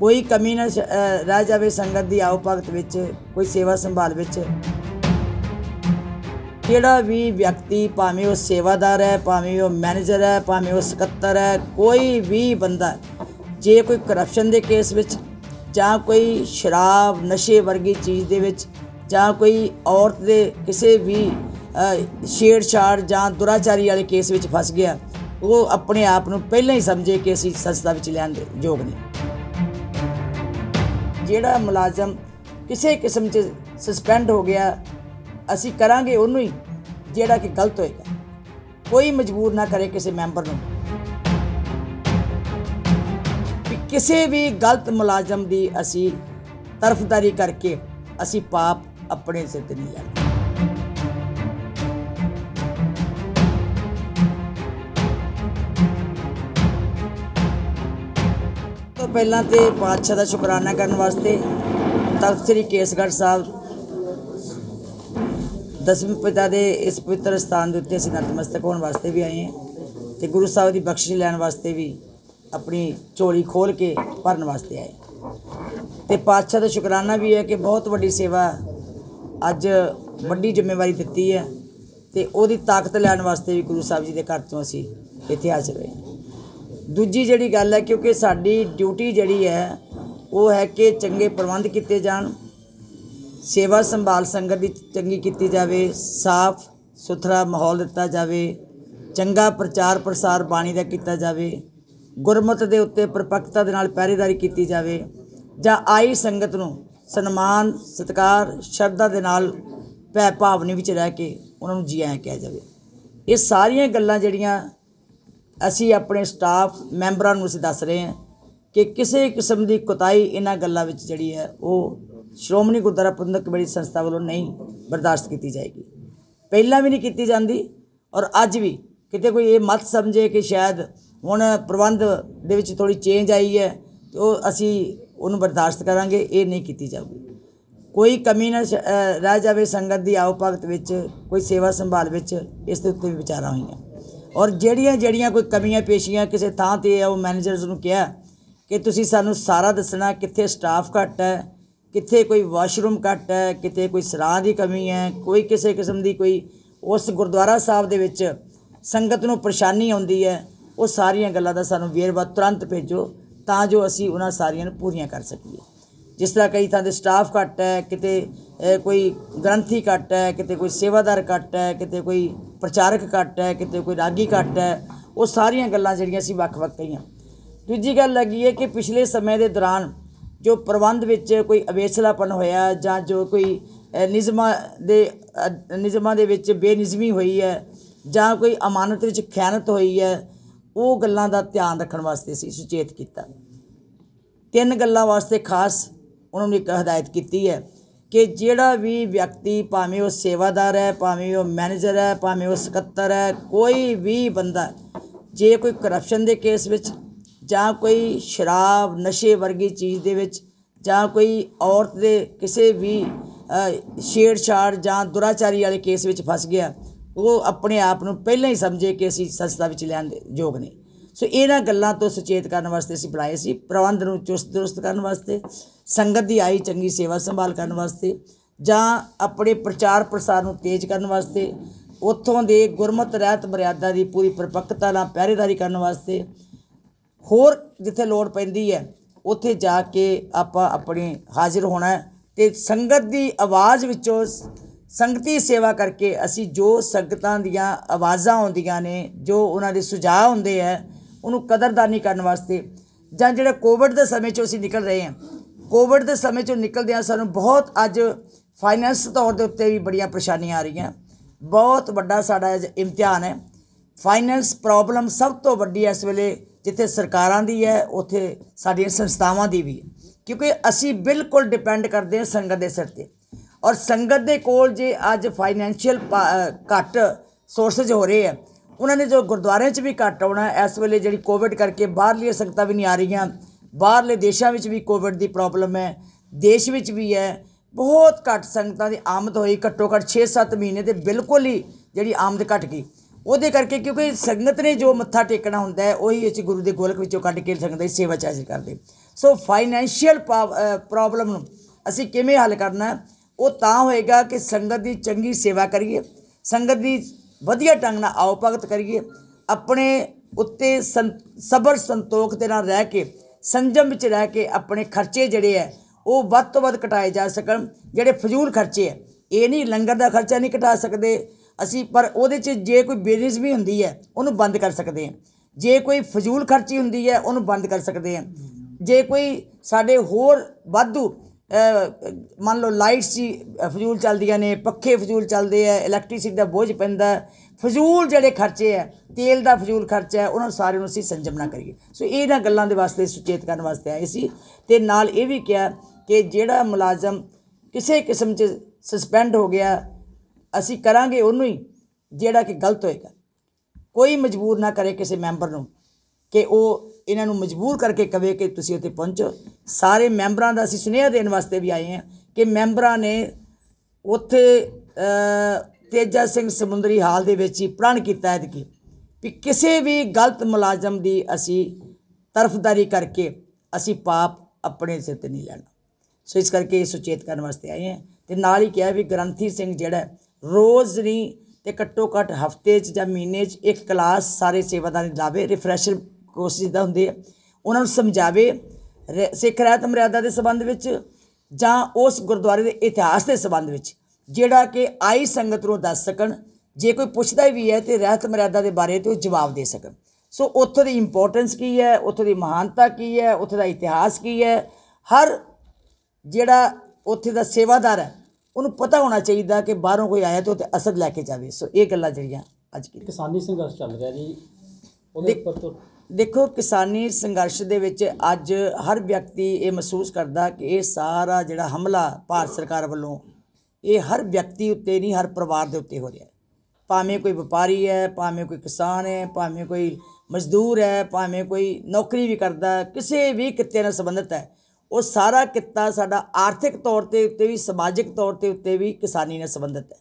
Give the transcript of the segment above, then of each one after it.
ਕੋਈ ਕਮੀ ਨਾ ਰਹਿ ਜਾਵੇ ਸੰਗਤ ਦੀ ਆਉ ਭਗਤ ਵਿੱਚ ਕੋਈ ਸੇਵਾ ਸੰਭਾਲ ਵਿੱਚ ਜਿਹੜਾ ਵੀ ਵਿਅਕਤੀ ਭਾਵੇਂ ਉਹ ਸੇਵਾਦਾਰ ਹੈ ਭਾਵੇਂ ਉਹ ਮੈਨੇਜਰ ਹੈ ਭਾਵੇਂ ਉਹ ਸਕੱਤਰ ਹੈ ਕੋਈ ਵੀ ਬੰਦਾ ਜੇ ਕੋਈ ਕਰਪਸ਼ਨ ਦੇ ਕੇਸ ਵਿੱਚ ਜਾਂ ਕੋਈ ਸ਼ਰਾਬ ਨਸ਼ੇ ਵਰਗੀ ਚੀਜ਼ ਦੇ ਵਿੱਚ ਜਾਂ ਕੋਈ ਔਰਤ ਦੇ ਕਿਸੇ ਵੀ ਛੇੜਛਾੜ ਜਾਂ ਦੁਰਾਚਾਰੀ ਵਾਲੇ ਕੇਸ ਵਿੱਚ ਫਸ ਗਿਆ ਉਹ ਆਪਣੇ ਆਪ ਨੂੰ ਪਹਿਲਾਂ ਹੀ ਸਮਝੇ ਕਿ ਅਸੀਂ ਸਸਤਾ ਵਿੱਚ ਲੈਣ ਦੇ ਯੋਗ ਨਹੀਂ ਜਿਹੜਾ ਮੁਲਾਜ਼ਮ ਕਿਸੇ ਕਿਸਮ 'ਚ ਸਸਪੈਂਡ ਹੋ ਗਿਆ ਅਸੀਂ ਕਰਾਂਗੇ ਉਹਨੂੰ ਹੀ ਜਿਹੜਾ ਕਿ ਗਲਤ ਹੋਏਗਾ ਕੋਈ ਮਜਬੂਰ ਨਾ ਕਰੇ ਕਿਸੇ ਮੈਂਬਰ ਨੂੰ ਕਿਸੇ ਵੀ ਗਲਤ ਮੁਲਾਜ਼ਮ ਦੀ ਅਸੀਂ ਤਰਫਦਾਰੀ ਕਰਕੇ ਅਸੀਂ ਪਾਪ ਆਪਣੇ ਸਿਰ ਤੇ ਨਹੀਂ ਲੈਂਦੇ ਪਹਿਲਾਂ ਤੇ ਪਾਤਸ਼ਾਹ ਦਾ ਸ਼ੁਕਰਾਨਾ ਕਰਨ ਵਾਸਤੇ ਤਖਤ ਸ੍ਰੀ ਕੇਸਗੜ੍ਹ ਸਾਹਿਬ ਦਸਵੇਂ ਪਿਤਾ ਦੇ ਇਸ ਪਵਿੱਤਰ ਸਥਾਨ ਦੇ ਉੱਤੇ ਅਸੀਂ ਨਤਮਸਤਕ ਹੋਣ ਵਾਸਤੇ ਵੀ ਆਏ ਹਾਂ ਤੇ ਗੁਰੂ ਸਾਹਿਬ ਦੀ ਬਖਸ਼ਿਸ਼ ਲੈਣ ਵਾਸਤੇ ਵੀ ਆਪਣੀ ਝੋਲੀ ਖੋਲ ਕੇ ਭਰਨ ਵਾਸਤੇ ਆਏ ਤੇ ਪਾਤਸ਼ਾਹ ਦਾ ਸ਼ੁਕਰਾਨਾ ਵੀ ਹੈ ਕਿ ਬਹੁਤ ਵੱਡੀ ਸੇਵਾ ਅੱਜ ਵੱਡੀ ਜ਼ਿੰਮੇਵਾਰੀ ਦਿੱਤੀ ਹੈ ਤੇ ਉਹਦੀ ਤਾਕਤ ਲੈਣ ਵਾਸਤੇ ਵੀ ਗੁਰੂ ਸਾਹਿਬ ਜੀ ਦੇ ਘਰ ਤੋਂ ਅਸੀਂ ਇੱਥੇ ਆ ਹੋਏ ਦੂਜੀ ਜਿਹੜੀ ਗੱਲ ਹੈ ਕਿਉਂਕਿ ਸਾਡੀ ਡਿਊਟੀ ਜਿਹੜੀ ਹੈ ਉਹ ਹੈ ਕਿ ਚੰਗੇ ਪ੍ਰਬੰਧ ਕੀਤੇ ਜਾਣ ਸੇਵਾ ਸੰਭਾਲ ਸੰਗਤ ਦੀ ਚੰਗੀ ਕੀਤੀ ਜਾਵੇ ਸਾਫ਼ ਸੁਥਰਾ ਮਾਹੌਲ ਦਿੱਤਾ ਜਾਵੇ ਚੰਗਾ ਪ੍ਰਚਾਰ ਪ੍ਰਸਾਰ ਬਾਣੀ ਦਾ ਕੀਤਾ ਜਾਵੇ ਗੁਰਮਤ ਦੇ ਉੱਤੇ ਪਰਪੱਕਤਾ ਦੇ ਨਾਲ ਪਹਿਰੇਦਾਰੀ ਕੀਤੀ ਜਾਵੇ ਜਾਂ ਆਈ ਸੰਗਤ ਨੂੰ ਸਨਮਾਨ ਸਤਕਾਰ ਸ਼ਰਧਾ ਦੇ ਨਾਲ ਭੈ ਭਾਵਨੀ ਵਿੱਚ ਰਹਿ ਕੇ ਉਹਨਾਂ ਨੂੰ ਜੀ ਆਇਆਂ ਕਿਹਾ ਜਾਵੇ ਇਹ ਸਾਰੀਆਂ ਗੱਲਾਂ ਜਿਹੜੀਆਂ ਅਸੀਂ ਆਪਣੇ ਸਟਾਫ ਮੈਂਬਰਾਂ ਨੂੰ ਅਸੀਂ ਦੱਸ ਰਹੇ ਹਾਂ ਕਿ ਕਿਸੇ ਕਿਸਮ ਦੀ ਕੁਤਾਈ ਇਹਨਾਂ ਗੱਲਾਂ ਵਿੱਚ ਜਿਹੜੀ ਹੈ ਉਹ ਸ਼੍ਰੋਮਣੀ ਗੁਰਦੁਆਰਾ ਪ੍ਰਬੰਧਕ ਕਮੇਟੀ ਸੰਸਥਾ ਵੱਲੋਂ ਨਹੀਂ ਬਰਦਾਸ਼ਤ ਕੀਤੀ ਜਾਏਗੀ ਪਹਿਲਾਂ ਵੀ ਨਹੀਂ ਕੀਤੀ ਜਾਂਦੀ ਔਰ ਅੱਜ ਵੀ ਕਿਤੇ ਕੋਈ ਇਹ ਮਤ ਸਮਝੇ ਕਿ ਸ਼ਾਇਦ ਹੁਣ ਪ੍ਰਬੰਧ ਦੇ ਵਿੱਚ ਥੋੜੀ ਚੇਂਜ ਆਈ ਹੈ ਤੇ ਉਹ ਅਸੀਂ ਉਹਨੂੰ ਬਰਦਾਸ਼ਤ ਕਰਾਂਗੇ ਇਹ ਨਹੀਂ ਕੀਤੀ ਜਾਊਗੀ ਕੋਈ ਕਮੀ ਨਾ ਰਾਜਾਵੇ ਸੰਗਤ ਦੀ ਆਓ ਵਿੱਚ ਕੋਈ ਸੇਵਾ ਸੰਭਾਲ ਵਿੱਚ ਇਸ ਦੇ ਉੱਤੇ ਵੀ ਵਿਚਾਰਾਂ ਹੋਈਆਂ ਔਰ ਜਿਹੜੀਆਂ ਜਿਹੜੀਆਂ ਕੋਈ ਕਮੀਆਂ ਪੇਸ਼ੀਆਂ ਕਿਸੇ ਥਾਂ ਤੇ ਆ ਉਹ ਮੈਨੇਜਰਸ ਨੂੰ ਕਿਹਾ ਕਿ ਤੁਸੀਂ ਸਾਨੂੰ ਸਾਰਾ ਦੱਸਣਾ ਕਿੱਥੇ ਸਟਾਫ ਘੱਟ ਹੈ ਕਿੱਥੇ ਕੋਈ ਵਾਸ਼ਰੂਮ ਘੱਟ ਹੈ ਕਿਤੇ ਕੋਈ ਸਰਾਂ ਦੀ ਕਮੀ ਹੈ ਕੋਈ ਕਿਸੇ ਕਿਸਮ ਦੀ ਕੋਈ ਉਸ ਗੁਰਦੁਆਰਾ ਸਾਹਿਬ ਦੇ ਵਿੱਚ ਸੰਗਤ ਨੂੰ ਪਰੇਸ਼ਾਨੀ ਆਉਂਦੀ ਹੈ ਉਹ ਸਾਰੀਆਂ ਗੱਲਾਂ ਦਾ ਸਾਨੂੰ ਵੇਰਵਾ ਤੁਰੰਤ ਭੇਜੋ ਤਾਂ ਜੋ ਅਸੀਂ ਉਹਨਾਂ ਸਾਰੀਆਂ ਨੂੰ ਪੂਰੀਆਂ ਕਰ ਸਕੀਏ ਜਿਸ ਤਰ੍ਹਾਂ ਕਈ ਥਾਂ ਦੇ ਸਟਾਫ ਘੱਟ ਹੈ ਕਿਤੇ ਕੋਈ ਗ੍ਰੰਥੀ ਘੱਟ ਹੈ ਕਿਤੇ ਕੋਈ ਸੇਵਾਦਾਰ ਘੱਟ ਹੈ ਕਿਤੇ ਕੋਈ ਪ੍ਰਚਾਰਕ ਘੱਟ ਹੈ ਕਿਤੇ ਕੋਈ ਰਾਗੀ ਘੱਟ ਹੈ ਉਹ ਸਾਰੀਆਂ ਗੱਲਾਂ ਜਿਹੜੀਆਂ ਸੀ ਵੱਖ-ਵੱਖ ਕਹੀਆਂ ਦੂਜੀ ਗੱਲ ਲੱਗੀ ਹੈ ਕਿ ਪਿਛਲੇ ਸਮੇਂ ਦੇ ਦੌਰਾਨ ਜੋ ਪ੍ਰਬੰਧ ਵਿੱਚ ਕੋਈ ਅਵੇਸਲਾਪਨ ਹੋਇਆ ਜਾਂ ਜੋ ਕੋਈ ਨਿਜ਼ਮਾਂ ਦੇ ਨਿਜ਼ਮਾਂ ਦੇ ਵਿੱਚ ਬੇਨਿਜ਼ਮੀ ਹੋਈ ਹੈ ਜਾਂ ਕੋਈ ਅਮਾਨਤ ਵਿੱਚ ਖਿਆਨਤ ਹੋਈ ਹੈ ਉਹ ਗੱਲਾਂ ਦਾ ਧਿਆਨ ਰੱਖਣ ਵਾਸਤੇ ਸੀ ਸੁਚੇਤ ਕੀਤਾ ਤਿੰਨ ਗੱਲਾਂ ਵਾਸਤੇ ਖਾਸ ਉਹਨਾਂ ਨੇ ਇੱਕ ਹਦਾਇਤ ਕੀਤੀ ਹੈ ਕਿ ਜਿਹੜਾ ਵੀ ਵਿਅਕਤੀ ਭਾਵੇਂ ਉਹ ਸੇਵਾਦਾਰ ਹੈ ਭਾਵੇਂ ਉਹ ਮੈਨੇਜਰ ਹੈ ਭਾਵੇਂ ਉਹ ਸਕੱਤਰ ਹੈ ਕੋਈ ਵੀ ਬੰਦਾ ਜੇ ਕੋਈ ਕਰਪਸ਼ਨ ਦੇ ਕੇਸ ਵਿੱਚ ਜਾਂ ਕੋਈ ਸ਼ਰਾਬ ਨਸ਼ੇ ਵਰਗੀ ਚੀਜ਼ ਦੇ ਵਿੱਚ ਜਾਂ ਕੋਈ ਔਰਤ ਦੇ ਕਿਸੇ ਵੀ ਛੇੜਛਾੜ ਜਾਂ ਦੁਰਾਚਾਰੀ ਵਾਲੇ ਕੇਸ ਵਿੱਚ ਫਸ ਗਿਆ ਉਹ ਆਪਣੇ ਆਪ ਨੂੰ ਪਹਿਲਾਂ ਹੀ ਸਮਝੇ ਕਿ ਅਸੀਂ ਸਸਤਾ ਵਿੱਚ ਲੈਣ ਦੇ ਯੋਗ ਨਹੀਂ ਸੋ ਇਹਨਾਂ ਗੱਲਾਂ ਤੋਂ ਸੁਚੇਤ ਕਰਨ ਵਾਸਤੇ ਅਸੀਂ ਬੁਲਾਏ ਸੀ ਪ੍ਰਬੰਧ ਨੂੰ ਚੁਸਤ ਦਰੁਸਤ ਕਰਨ ਵਾਸਤੇ ਸੰਗਤ ਦੀ ਆਈ ਚੰਗੀ ਸੇਵਾ ਸੰਭਾਲ ਕਰਨ ਵਾਸਤੇ ਜਾਂ ਆਪਣੇ ਪ੍ਰਚਾਰ ਪ੍ਰਸਾਰ ਨੂੰ ਤੇਜ਼ ਕਰਨ ਵਾਸਤੇ ਉੱਥੋਂ ਦੇ ਗੁਰਮਤ ਰਹਿਤ ਮਰਿਆਦਾ ਦੀ ਪੂਰੀ ਪਰਪੱਕਤਾ ਨਾਲ ਪਹਿਰੇਦਾਰੀ ਕਰਨ ਵਾਸਤੇ ਹੋਰ ਜਿੱਥੇ ਲੋੜ ਪੈਂਦੀ ਹੈ ਉੱਥੇ ਜਾ ਕੇ ਆਪਾਂ ਆਪਣੇ ਹਾਜ਼ਰ ਹੋਣਾ ਤੇ ਸੰਗਤ ਦੀ ਆਵਾਜ਼ ਵਿੱਚੋਂ ਸੰਗਤੀ ਸੇਵਾ ਕਰਕੇ ਅਸੀਂ ਜੋ ਸੰਗਤਾਂ ਦੀਆਂ ਆਵਾਜ਼ਾਂ ਆਉਂਦੀਆਂ ਨੇ ਜੋ ਉਹਨਾਂ ਦੇ ਸੁਝਾਅ ਹੁੰਦੇ ਆ ਉਹਨੂੰ ਕਦਰਦਾਨੀ ਕਰਨ ਵਾਸਤੇ ਜਾਂ ਜਿਹੜੇ ਕੋਵਿਡ ਦੇ ਸਮੇਂ 'ਚੋਂ ਅਸੀਂ ਨਿਕਲ ਰਹੇ ਹਾਂ ਕੋਵਿਡ ਦੇ ਸਮੇਂ 'ਚੋਂ ਨਿਕਲਦੇ ਆ ਸਾਨੂੰ ਬਹੁਤ ਅੱਜ ਫਾਈਨੈਂਸ ਤੌਰ ਦੇ ਉੱਤੇ ਵੀ ਬੜੀਆਂ ਪਰੇਸ਼ਾਨੀਆਂ ਆ ਰਹੀਆਂ ਬਹੁਤ ਵੱਡਾ ਸਾਡਾ ਇਮਤਿਹਾਨ ਹੈ ਫਾਈਨੈਂਸ ਪ੍ਰੋਬਲਮ ਸਭ ਤੋਂ ਵੱਡੀ ਇਸ ਵੇਲੇ ਜਿੱਥੇ ਸਰਕਾਰਾਂ ਦੀ ਹੈ ਉੱਥੇ ਸਾਡੀਆਂ ਸੰਸਥਾਵਾਂ ਦੀ ਵੀ ਹੈ ਕਿਉਂਕਿ ਅਸੀਂ ਬਿਲਕੁਲ ਡਿਪੈਂਡ ਕਰਦੇ ਹਾਂ ਸੰਗਤ ਦੇ ਸਿਰ ਤੇ ਔਰ ਸੰਗਤ ਦੇ ਕੋਲ ਜੇ ਅੱਜ ਫਾਈਨੈਂਸ਼ੀਅਲ ਘੱਟ ਸੋਰਸਸ ਹੋ ਰਹੇ ਆ ਉਹਨਾਂ ਨੇ ਜੋ ਗੁਰਦੁਆਰਿਆਂ 'ਚ ਵੀ ਘੱਟ ਆਉਣਾ ਇਸ ਵੇਲੇ ਜਿਹੜੀ ਕੋਵਿਡ ਕਰਕੇ ਬਾਹਰਲੀਆਂ ਸੰਗਤਾਂ ਵੀ ਨਹੀਂ ਆ ਰਹੀਆਂ ਬਾਹਰਲੇ ਦੇਸ਼ਾਂ ਵਿੱਚ ਵੀ ਕੋਵਿਡ ਦੀ ਪ੍ਰੋਬਲਮ ਹੈ ਦੇਸ਼ ਵਿੱਚ ਵੀ ਹੈ ਬਹੁਤ ਘੱਟ ਸੰਗਤਾਂ ਦੀ ਆਮਦ ਹੋਈ ਘੱਟੋ ਘੱਟ 6-7 ਮਹੀਨੇ ਤੇ ਬਿਲਕੁਲ ਹੀ ਜਿਹੜੀ ਆਮਦ ਘਟ ਗਈ ਉਹਦੇ ਕਰਕੇ ਕਿਉਂਕਿ ਸੰਗਤ ਨੇ ਜੋ ਮੱਥਾ ਟੇਕਣਾ ਹੁੰਦਾ ਹੈ ਉਹੀ ਇਸ ਗੁਰੂ ਦੇ ਗੋਲਕ ਵਿੱਚੋਂ ਕੱਢ ਕੇ ਸੰਗਤ ਦੀ ਸੇਵਾ ਚਾਹੀ ਕਰਦੇ ਸੋ ਫਾਈਨੈਂਸ਼ੀਅਲ ਪ੍ਰੋਬਲਮ ਨੂੰ ਅਸੀਂ ਕਿਵੇਂ ਹੱਲ ਕਰਨਾ ਉਹ ਤਾਂ ਹੋਏਗਾ ਕਿ ਸੰਗਤ ਦੀ ਚੰਗੀ ਸੇਵਾ ਕਰੀਏ ਸੰਗਤ ਦੀ ਵਧੀਆ ਢੰਗ ਨਾਲ ਆਓ ਭਗਤ ਕਰੀਏ ਆਪਣੇ ਉੱਤੇ ਸਬਰ ਸੰਤੋਖ ਦੇ ਨਾਲ ਰਹਿ ਕੇ ਸੰਜਮ ਵਿੱਚ ਰਹਿ ਕੇ ਆਪਣੇ ਖਰਚੇ ਜਿਹੜੇ ਐ ਉਹ ਵੱਧ ਤੋਂ ਵੱਧ ਘਟਾਏ ਜਾ ਸਕਣ ਜਿਹੜੇ ਫਜ਼ੂਲ ਖਰਚੇ ਐ ਇਹ ਨਹੀਂ ਲੰਗਰ ਦਾ ਖਰਚਾ ਨਹੀਂ ਘਟਾ ਸਕਦੇ ਅਸੀਂ ਪਰ ਉਹਦੇ 'ਚ ਜੇ ਕੋਈ ਬਿਜ਼ਨਸ ਵੀ ਹੁੰਦੀ ਹੈ ਉਹਨੂੰ ਬੰਦ ਕਰ ਸਕਦੇ ਹਾਂ ਜੇ ਕੋਈ ਫਜ਼ੂਲ ਖਰਚੀ ਹੁੰਦੀ ਹੈ ਉਹਨੂੰ ਬੰਦ ਕਰ ਸਕਦੇ ਹਾਂ ਜੇ ਕੋਈ ਸਾਡੇ ਹੋਰ ਵਾਧੂ ਮੰਨ ਲਓ ਲਾਈਟਸ ਜੀ ਫਜ਼ੂਲ ਚੱਲਦੀਆਂ ਨੇ ਪੱਖੇ ਫਜ਼ੂਲ ਚੱਲਦੇ ਆ ਇਲੈਕਟ੍ਰਿਸਿਟੀ ਦਾ ਬੋਝ ਪੈਂਦਾ ਫਜ਼ੂਲ ਜਿਹੜੇ ਖਰਚੇ ਆ ਤੇਲ ਦਾ ਫਜ਼ੂਲ ਖਰਚਾ ਹੈ ਉਹਨਾਂ ਸਾਰਿਆਂ ਨੂੰ ਅਸੀਂ ਸੰਜਮਣਾ ਕਰੀਏ ਸੋ ਇਹਨਾਂ ਗੱਲਾਂ ਦੇ ਵਾਸਤੇ ਸੁਚੇਤ ਕਰਨ ਵਾਸਤੇ ਆਏ ਸੀ ਤੇ ਨਾਲ ਇਹ ਵੀ ਕਿਹਾ ਕਿ ਜਿਹੜਾ ਮੁਲਾਜ਼ਮ ਕਿਸੇ ਕਿਸਮ 'ਚ ਸਸਪੈਂਡ ਹੋ ਗਿਆ ਅਸੀਂ ਕਰਾਂਗੇ ਉਹਨੂੰ ਹੀ ਜਿਹੜਾ ਕਿ ਗਲਤ ਹੋਏਗਾ ਕੋਈ ਮਜਬੂਰ ਨਾ ਕਰੇ ਕਿਸੇ ਮੈਂਬਰ ਨੂੰ ਕਿ ਉਹ ਇਹਨਾਂ ਨੂੰ ਮਜਬੂਰ ਕਰਕੇ ਕਵੇ ਕਿ ਤੁਸੀਂ ਉੱਥੇ ਪਹੁੰਚੋ ਸਾਰੇ ਮੈਂਬਰਾਂ ਦਾ ਅਸੀਂ ਸੁਨੇਹਾ ਦੇਣ ਵਾਸਤੇ ਵੀ ਆਏ ਹਾਂ ਕਿ ਮੈਂਬਰਾਂ ਨੇ ਉੱਥੇ ਤੇਜਾ ਸਿੰਘ ਸਮੁੰਦਰੀ ਹਾਲ ਦੇ ਵਿੱਚ ਹੀ ਪ੍ਰਣ ਕੀਤਾ ਹੈ ਕਿ ਵੀ ਕਿਸੇ ਵੀ ਗਲਤ ਮੁਲਾਜ਼ਮ ਦੀ ਅਸੀਂ ਤਰਫਦਾਰੀ ਕਰਕੇ ਅਸੀਂ ਪਾਪ ਆਪਣੇ ਸਿਰ ਤੇ ਨਹੀਂ ਲੈਣਾ ਸੋ ਇਸ ਕਰਕੇ ਇਹ ਸੁਚੇਤ ਕਰਨ ਵਾਸਤੇ ਆਏ ਹਾਂ ਤੇ ਨਾਲ ਹੀ ਕਿਹਾ ਵੀ ਗ੍ਰੰਥੀ ਸਿੰਘ ਜਿਹੜਾ ਰੋਜ਼ ਨਹੀਂ ਤੇ ਘੱਟੋ ਘੱਟ ਹਫਤੇ 'ਚ ਜਾਂ ਮਹੀਨੇ 'ਚ ਇੱਕ ਕਲਾਸ ਸਾਰੇ ਸੇਵਾਦਾਰ ਲਾਵੇ ਰਿਫਰੈਸ਼ਰ ਕੋਸ਼ਿਸ਼ ਜਿੱਦਾਂ ਹੁੰਦੀ ਹੈ ਉਹਨਾਂ ਨੂੰ ਸਮਝਾਵੇ ਸਿੱਖ ਰਹਿਤ ਮਰਿਆਦਾ ਦੇ ਸੰਬੰਧ ਵਿੱਚ ਜਾਂ ਉਸ ਗੁਰਦੁਆਰੇ ਦੇ ਇਤਿਹਾਸ ਦੇ ਸੰਬੰਧ ਵਿੱਚ ਜਿਹੜਾ ਕਿ ਆਈ ਸੰਗਤ ਨੂੰ ਦੱਸ ਸਕਣ ਜੇ ਕੋਈ ਪੁੱਛਦਾ ਵੀ ਹੈ ਤੇ ਰਹਿਤ ਮਰਿਆਦਾ ਦੇ ਬਾਰੇ ਤੇ ਉਹ ਜਵਾਬ ਦੇ ਸਕਣ ਸੋ ਉੱਥੋਂ ਦੀ ਇੰਪੋਰਟੈਂਸ ਕੀ ਹੈ ਉੱਥੋਂ ਦੀ ਮਹਾਨਤਾ ਕੀ ਹੈ ਉੱਥੇ ਦਾ ਇਤਿਹਾਸ ਕੀ ਹੈ ਹਰ ਜਿਹੜਾ ਉੱਥੇ ਦਾ ਸੇਵਾਦਾਰ ਹੈ ਉਹਨੂੰ ਪਤਾ ਹੋਣਾ ਚਾਹੀਦਾ ਕਿ ਬਾਹਰੋਂ ਕੋਈ ਆਇਆ ਤੇ ਉਹ ਤੇ ਅਸਰ ਲੈ ਕੇ ਜਾਵੇ ਸੋ ਇਹ ਗੱਲਾਂ ਜਿਹੜੀਆਂ ਅੱਜ ਕੀ ਕਿਸਾਨੀ ਸੰਘਰਸ਼ ਚੱਲ ਰਿਹਾ ਜੀ ਉਹਦੇ ਉੱਪਰ ਤੋਂ ਦੇਖੋ ਕਿਸਾਨੀ ਸੰਘਰਸ਼ ਦੇ ਵਿੱਚ ਅੱਜ ਹਰ ਵਿਅਕਤੀ ਇਹ ਮਹਿਸੂਸ ਕਰਦਾ ਕਿ ਇਹ ਸਾਰਾ ਜਿਹੜਾ ਹਮਲਾ ਭਾਰਤ ਸਰਕਾਰ ਵੱਲੋਂ ਇਹ ਹਰ ਵਿਅਕਤੀ ਉੱਤੇ ਨਹੀਂ ਹਰ ਪਰਿਵਾਰ ਦੇ ਉੱਤੇ ਹੋ ਰਿਹਾ ਭਾਵੇਂ ਕੋਈ ਵਪਾਰੀ ਹੈ ਭਾਵੇਂ ਕੋਈ ਕਿਸਾਨ ਹੈ ਭਾਵੇਂ ਕੋਈ ਮਜ਼ਦੂਰ ਹੈ ਭਾਵੇਂ ਕੋਈ ਨੌਕਰੀ ਵੀ ਕਰਦਾ ਕਿਸੇ ਵੀ ਕਿੱਤੇ ਨਾਲ ਸੰਬੰਧਿਤ ਹੈ ਉਹ ਸਾਰਾ ਕਿੱਤਾ ਸਾਡਾ ਆਰਥਿਕ ਤੌਰ ਤੇ ਉੱਤੇ ਵੀ ਸਮਾਜਿਕ ਤੌਰ ਤੇ ਉੱਤੇ ਵੀ ਕਿਸਾਨੀ ਨਾਲ ਸੰਬੰਧਿਤ ਹੈ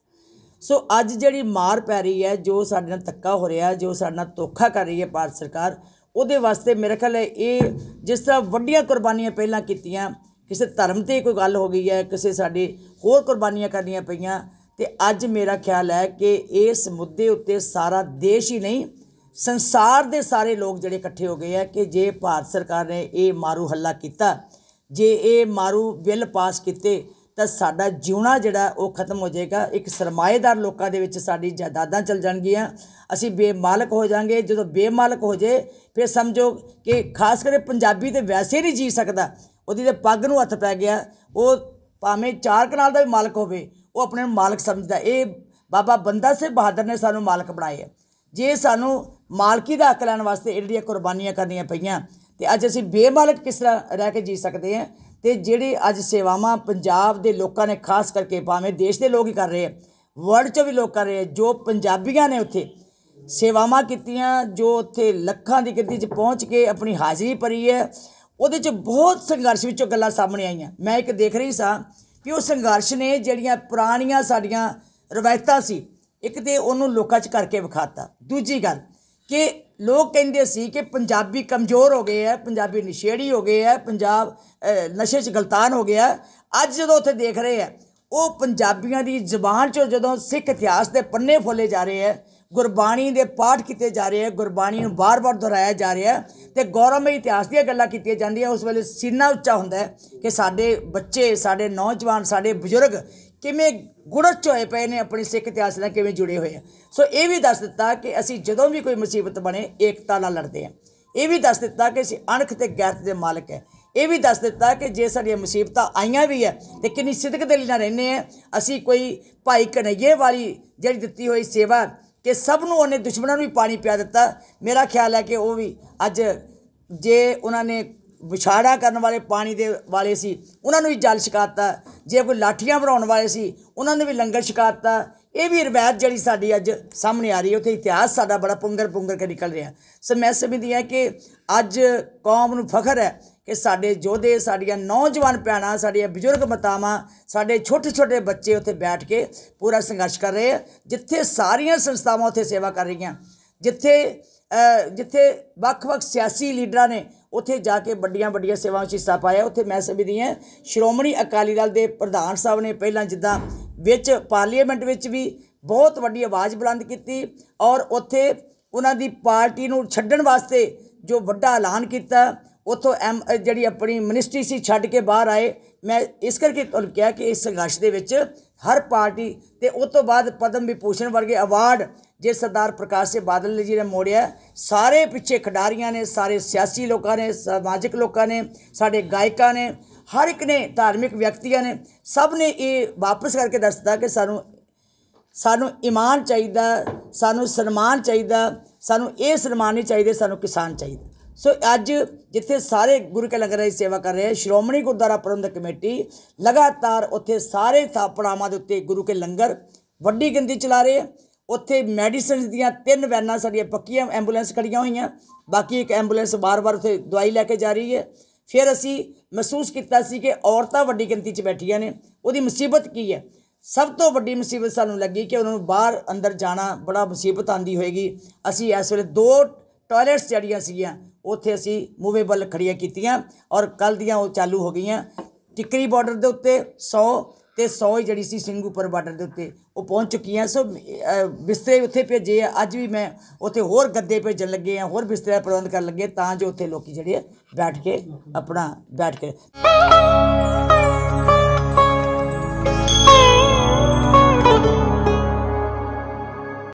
ਸੋ ਅੱਜ ਜਿਹੜੀ ਮਾਰ ਪੈ ਰਹੀ ਹੈ ਜੋ ਸਾਡੇ ਨਾਲ ਧੱਕਾ ਹੋ ਰਿਹਾ ਜੋ ਸਾਡੇ ਨਾਲ ਧੋਖਾ ਕਰ ਰਹੀ ਹੈ ਭਾਰਤ ਸਰਕਾਰ ਉਹਦੇ ਵਾਸਤੇ ਮੇਰੇ ਖਿਆਲ ਇਹ ਜਿਸ ਤਰ੍ਹਾਂ ਵੱਡੀਆਂ ਕੁਰਬਾਨੀਆਂ ਪਹਿਲਾਂ ਕੀਤੀਆਂ ਕਿਸੇ ਧਰਮ ਤੇ ਕੋਈ ਗੱਲ ਹੋ ਗਈ ਹੈ ਕਿਸੇ ਸਾਡੇ ਹੋਰ ਕੁਰਬਾਨੀਆਂ ਕਰਨੀਆਂ ਪਈਆਂ ਤੇ ਅੱਜ ਮੇਰਾ ਖਿਆਲ ਹੈ ਕਿ ਇਸ ਮੁੱਦੇ ਉੱਤੇ ਸਾਰਾ ਦੇਸ਼ ਹੀ ਨਹੀਂ ਸੰਸਾਰ ਦੇ ਸਾਰੇ ਲੋਕ ਜਿਹੜੇ ਇਕੱਠੇ ਹੋ ਗਏ ਆ ਕਿ ਜੇ ਭਾਰਤ ਸਰਕਾਰ ਨੇ ਇਹ ਮਾਰੂ ਹੱਲਾ ਕੀਤਾ ਜੇ ਇਹ ਮਾਰੂ ਬਿੱਲ ਪਾਸ ਕੀਤੇ ਤਾਂ ਸਾਡਾ ਜਿਉਣਾ ਜਿਹੜਾ ਉਹ ਖਤਮ ਹੋ ਜਾਏਗਾ ਇੱਕ ਸਰਮਾਏਦਾਰ ਲੋਕਾਂ ਦੇ ਵਿੱਚ ਸਾਡੀ ਜਾਇਦਾਦਾਂ ਚਲ ਜਾਣਗੀਆਂ ਅਸੀਂ ਬੇਮਾਲਕ ਹੋ ਜਾਾਂਗੇ ਜਦੋਂ ਬੇਮਾਲਕ ਹੋ ਜੇ ਫਿਰ ਸਮਝੋ ਕਿ ਖਾਸ ਕਰਕੇ ਪੰਜਾਬੀ ਤੇ ਵੈਸੇ ਨਹੀਂ ਜੀ ਸਕਦਾ ਉਹਦੀ ਤੇ ਪੱਗ ਨੂੰ ਹੱਥ ਪੈ ਗਿਆ ਉਹ ਭਾਵੇਂ ਚਾਰ ਕਨਾਲ ਦਾ ਵੀ ਮਾਲਕ ਹੋਵੇ ਉਹ ਆਪਣੇ ਨੂੰ ਮਾਲਕ ਸਮਝਦਾ ਇਹ ਬਾਬਾ ਬੰਦਾ ਸੇ ਬਹਾਦਰ ਨੇ ਸਾਨੂੰ ਮਾਲਕ ਬਣਾਇਆ ਜੇ ਸਾਨੂੰ ਮਾਲਕੀ ਦਾ ਹੱਕ ਲੈਣ ਵਾਸਤੇ ਇਹੜੀਆਂ ਕੁਰਬਾਨੀਆਂ ਕਰਨੀਆਂ ਪਈਆਂ ਤੇ ਅੱਜ ਅਸੀਂ ਬੇਮਾਲਕ ਕਿਸ ਤਰ੍ਹਾਂ ਰਹਿ ਕੇ ਜੀ ਸਕਦੇ ਹਾਂ ਤੇ ਜਿਹੜੇ ਅੱਜ ਸੇਵਾਵਾਂ ਪੰਜਾਬ ਦੇ ਲੋਕਾਂ ਨੇ ਖਾਸ ਕਰਕੇ ਭਾਵੇਂ ਦੇਸ਼ ਦੇ ਲੋਕ ਹੀ ਕਰ ਰਹੇ ਆ ਵਰਲਡ 'ਚ ਵੀ ਲੋਕ ਕਰ ਰਹੇ ਆ ਜੋ ਪੰਜਾਬੀਆਂ ਨੇ ਉੱਥੇ ਸੇਵਾਵਾਂ ਕੀਤੀਆਂ ਜੋ ਉੱਥੇ ਲੱਖਾਂ ਦੀ ਗਿਣਤੀ 'ਚ ਪਹੁੰਚ ਕੇ ਆਪਣੀ ਹਾਜ਼ਰੀ ਭਰੀ ਹੈ ਉਹਦੇ 'ਚ ਬਹੁਤ ਸੰਘਰਸ਼ ਵਿੱਚੋਂ ਗੱਲਾਂ ਸਾਹਮਣੇ ਆਈਆਂ ਮੈਂ ਇੱਕ ਦੇਖ ਰਹੀ ਸਾਂ ਕਿ ਉਹ ਸੰਘਰਸ਼ ਨੇ ਜਿਹੜੀਆਂ ਪੁਰਾਣੀਆਂ ਸਾਡੀਆਂ ਰਵਾਇਤਾਂ ਸੀ ਇੱਕ ਤੇ ਉਹਨੂੰ ਲੋਕਾਂ 'ਚ ਕਰਕੇ ਵਿਖਾਤਾ ਦੂਜੀ ਗੱਲ ਕਿ ਲੋਕ ਕਹਿੰਦੇ ਸੀ ਕਿ ਪੰਜਾਬੀ ਕਮਜ਼ੋਰ ਹੋ ਗਏ ਆ ਪੰਜਾਬੀ ਨਸ਼ੇੜੀ ਹੋ ਗਏ ਆ ਪੰਜਾਬ ਨਸ਼ੇ 'ਚ ਗਲਤਾਨ ਹੋ ਗਿਆ ਅੱਜ ਜਦੋਂ ਉੱਥੇ ਦੇਖ ਰਹੇ ਆ ਉਹ ਪੰਜਾਬੀਆਂ ਦੀ ਜ਼ਬਾਨ 'ਚੋਂ ਜਦੋਂ ਸਿੱਖ ਇਤਿਹਾਸ ਦੇ ਪੰਨੇ ਫੋਲੇ ਜਾ ਰਹੇ ਆ ਗੁਰਬਾਣੀ ਦੇ ਪਾਠ ਕੀਤੇ ਜਾ ਰਹੇ ਆ ਗੁਰਬਾਣੀ ਨੂੰ ਬਾਰ-ਬਾਰ ਦੁਹਰਾਇਆ ਜਾ ਰਿਹਾ ਤੇ ਤੇ ਗੌਰਵਮਈ ਇਤਿਹਾਸ ਦੀਆਂ ਗੱਲਾਂ ਕੀਤੀਆਂ ਜਾਂਦੀਆਂ ਉਸ ਵੇਲੇ ਸੀਨਾ ਉੱਚਾ ਹੁੰਦਾ ਕਿ ਸਾਡੇ ਬੱਚੇ ਸਾਡੇ ਨੌਜਵਾਨ ਸਾਡੇ ਬਜ਼ੁਰਗ ਕਿਵੇਂ ਗੁੜਚ ਚੋਏ ਪਏ ਨੇ ਆਪਣੀ ਸਿੱਖ ਇਤਿਹਾਸ ਨਾਲ ਕਿਵੇਂ ਜੁੜੇ ਹੋਏ ਆ ਸੋ ਇਹ ਵੀ ਦੱਸ ਦਿੱਤਾ ਕਿ ਅਸੀਂ ਜਦੋਂ ਵੀ ਕੋਈ ਮੁਸੀਬਤ ਬਣੇ ਏਕਤਾ ਨਾਲ ਲੜਦੇ ਆ ਇਹ ਵੀ ਦੱਸ ਦਿੱਤਾ ਕਿ ਅਸੀਂ ਅਣਖ ਤੇ ਗੈਰਤ ਦੇ ਮਾਲਕ ਹੈ ਇਹ ਵੀ ਦੱਸ ਦਿੱਤਾ ਕਿ ਜੇ ਸਾਡੀਆਂ ਮੁਸੀਬਤਾਂ ਆਈਆਂ ਵੀ ਹੈ ਤੇ ਕਿੰਨੀ ਸਿੱਧਕ ਲਈ ਨਾਲ ਰਹਿੰਦੇ ਆ ਅਸੀਂ ਕੋਈ ਭਾਈ ਕਨਈਏ ਵਾਲੀ ਜਿਹੜੀ ਦਿੱਤੀ ਹੋਈ ਸੇਵਾ ਕਿ ਸਭ ਨੂੰ ਉਹਨੇ ਦੁਸ਼ਮਣਾਂ ਨੂੰ ਵੀ ਪਾਣੀ ਪਿਆ ਦਿੱਤਾ ਮੇਰਾ ਖਿਆਲ ਹੈ ਕਿ ਉਹ ਵੀ ਅੱਜ ਜੇ ਉਹਨਾਂ ਨੇ ਵਿਛਾੜਾ ਕਰਨ ਵਾਲੇ ਪਾਣੀ ਦੇ ਵਾਲੇ ਸੀ ਉਹਨਾਂ ਨੂੰ ਵੀ ਜਲ ਛਕਾਤਾ ਜੇ ਕੋਈ ਲਾਠੀਆਂ ਬਣਾਉਣ ਵਾਲੇ ਸੀ ਉਹਨਾਂ ਨੂੰ ਵੀ ਲੰਗਰ ਛਕਾਤਾ ਇਹ ਵੀ ਰਵਾਇਤ ਜਿਹੜੀ ਸਾਡੀ ਅੱਜ ਸਾਹਮਣੇ ਆ ਰਹੀ ਹੈ ਉੱਥੇ ਇਤਿਹਾਸ ਸਾਡਾ ਬੜਾ ਪੁੰਗਰ ਪੁੰਗਰ ਕੇ ਨਿਕਲ ਰਿਹਾ ਸੋ ਮੈਂ ਸਮਝਦੀ ਹਾਂ ਕਿ ਅੱਜ ਕੌਮ ਨੂੰ ਫਖਰ ਹੈ ਕਿ ਸਾਡੇ ਜੋਧੇ ਸਾਡੀਆਂ ਨੌਜਵਾਨ ਪਿਆਣਾ ਸਾਡੀਆਂ ਬਜ਼ੁਰਗ ਮਤਾਵਾਂ ਸਾਡੇ ਛੋਟੇ ਛੋਟੇ ਬੱਚੇ ਉੱਥੇ ਬੈਠ ਕੇ ਪੂਰਾ ਸੰਘਰਸ਼ ਕਰ ਰਹੇ ਜਿੱਥੇ ਸਾਰੀਆਂ ਸੰਸਥਾਵਾਂ ਉੱਥੇ ਸੇਵਾ ਕਰ ਰਹੀਆਂ ਜਿੱਥੇ ਜਿੱਥੇ ਵੱਖ-ਵੱਖ ਸਿਆਸੀ ਲੀਡਰਾਂ ਨੇ ਉੱਥੇ ਜਾ ਕੇ ਵੱਡੀਆਂ ਵੱਡੀਆਂ ਸੇਵਾਵਾਂ ਵਿੱਚ ਹਿੱਸਾ ਪਾਇਆ ਉੱਥੇ ਮੈਂ ਸਮਝਦੀ ਦੀਆਂ ਸ਼੍ਰੋਮਣੀ ਅਕਾਲੀ ਦਲ ਦੇ ਪ੍ਰਧਾਨ ਸਾਹਿਬ ਨੇ ਪਹਿਲਾਂ ਜਿੱਦਾਂ ਵਿੱਚ ਪਾਰਲੀਮੈਂਟ ਵਿੱਚ ਵੀ ਬਹੁਤ ਵੱਡੀ ਆਵਾਜ਼ ਬੁਲੰਦ ਕੀਤੀ ਔਰ ਉੱਥੇ ਉਹਨਾਂ ਦੀ ਪਾਰਟੀ ਨੂੰ ਛੱਡਣ ਵਾਸਤੇ ਜੋ ਵੱਡਾ ਐਲਾਨ ਕੀਤਾ ਉਥੋਂ ਐਮ ਜਿਹੜੀ ਆਪਣੀ ਮਿਨਿਸਟਰੀ ਸੀ ਛੱਡ ਕੇ ਬਾਹਰ ਆਏ ਮੈਂ ਇਸ ਕਰਕੇ ਤੁਹਾਨੂੰ ਕਿਹਾ ਕਿ ਇਸ ਸੰਘਰਸ਼ ਦੇ ਵਿੱਚ ਹਰ ਪਾਰਟੀ ਤੇ ਉਸ ਤੋਂ ਬਾਅਦ ਪਦਮ ਵਿਭੂਸ਼ਣ ਵਰਗੇ ਅਵਾਰਡ ਜੇ ਸਰਦਾਰ ਪ੍ਰਕਾਸ਼ ਸਿੰਘ ਬਾਦਲ ਜੀ ਨੇ ਮੋੜਿਆ ਸਾਰੇ ਪਿੱਛੇ ਖਿਡਾਰੀਆਂ ਨੇ ਸਾਰੇ ਸਿਆਸੀ ਲੋਕਾਂ ਨੇ ਸਮਾਜਿਕ ਲੋਕਾਂ ਨੇ ਸਾਡੇ ਗਾਇਕਾਂ ਨੇ ਹਰ ਇੱਕ ਨੇ ਧਾਰਮਿਕ ਵਿਅਕਤੀਆਂ ਨੇ ਸਭ ਨੇ ਇਹ ਵਾਪਸ ਕਰਕੇ ਦੱਸਦਾ ਕਿ ਸਾਨੂੰ ਸਾਨੂੰ ਇਮਾਨ ਚਾਹੀਦਾ ਸਾਨੂੰ ਸਨਮਾਨ ਚਾਹੀਦਾ ਸਾਨੂੰ ਇਹ ਸਨਮਾਨ ਨਹੀਂ ਚਾਹੀਦੇ ਸਾਨੂੰ ਕਿਸਾਨ ਚਾਹੀਦਾ ਸੋ ਅੱਜ ਜਿੱਥੇ ਸਾਰੇ ਗੁਰੂ ਕੇ ਲੰਗਰ ਦੀ ਸੇਵਾ ਕਰ ਰਹੇ ਸ਼੍ਰੋਮਣੀ ਗੁਰਦੁਆਰਾ ਪ੍ਰਬੰਧਕ ਕਮੇਟੀ ਲਗਾਤਾਰ ਉੱਥੇ ਸਾਰੇ ਥਾਪੜਾਵਾਂ ਦੇ ਉੱਤੇ ਗੁਰੂ ਕੇ ਲੰਗਰ ਵੱਡੀ ਗਿਣਤੀ ਚਲਾ ਰਹੇ ਆ ਉੱਥੇ ਮੈਡੀਸਿਨਸ ਦੀਆਂ ਤਿੰਨ ਵੈਨਾਂ ਸਾਡੀਆਂ ਪੱਕੀਆਂ ਐਂਬੂਲੈਂਸ ਖੜੀਆਂ ਹੋਈਆਂ ਬਾਕੀ ਇੱਕ ਐਂਬੂਲੈਂਸ ਬਾਰ-ਬਾਰ ਉੱਥੇ ਦਵਾਈ ਲੈ ਕੇ ਜਾ ਰਹੀ ਹੈ ਫਿਰ ਅਸੀਂ ਮਹਿਸੂਸ ਕੀਤਾ ਸੀ ਕਿ ਔਰਤਾਂ ਵੱਡੀ ਗਿਣਤੀ 'ਚ ਬੈਠੀਆਂ ਨੇ ਉਹਦੀ ਮੁਸੀਬਤ ਕੀ ਹੈ ਸਭ ਤੋਂ ਵੱਡੀ ਮੁਸੀਬਤ ਸਾਨੂੰ ਲੱਗੀ ਕਿ ਉਹਨਾਂ ਨੂੰ ਬਾਹਰ ਅੰਦਰ ਜਾਣਾ ਬੜਾ ਮੁਸੀਬਤ ਆਂਦੀ ਹੋਏਗੀ ਅਸੀਂ ਇਸ ਵੇਲੇ ਦੋ ਟਾਇਲਟਸ ਜਿਹੜੀਆਂ ਸੀਗੀਆਂ ਉੱਥੇ ਅਸੀਂ ਮੂਵੇਬਲ ਖੜੀਆਂ ਕੀਤੀਆਂ ਔਰ ਕੱਲ ਦੀਆਂ ਉਹ ਚਾਲੂ ਹੋ ਗਈਆਂ ਟਿਕਰੀ ਬਾਰਡਰ ਦੇ ਉੱਤੇ 100 ਤੇ 100 ਹੀ ਜਿਹੜੀ ਸੀ ਸਿੰਘੂਪੁਰ ਬਾਰਡਰ ਦੇ ਉੱਤੇ ਉਹ ਪਹੁੰਚ ਚੁੱਕੀਆਂ ਸੋ ਬਿਸਤਰੇ ਉੱਥੇ ਭੇਜੇ ਆ ਅੱਜ ਵੀ ਮੈਂ ਉੱਥੇ ਹੋਰ ਗੱਦੇ ਭੇਜਣ ਲੱਗੇ ਆ ਹੋਰ ਬਿਸਤਰੇ ਦਾ ਪ੍ਰਬੰਧ ਕਰਨ ਲੱਗੇ ਤਾਂ ਜੋ ਉੱਥੇ ਲੋਕੀ ਜਿਹੜੇ ਬੈਠ ਕੇ ਆਪਣਾ ਬੈਠ ਕੇ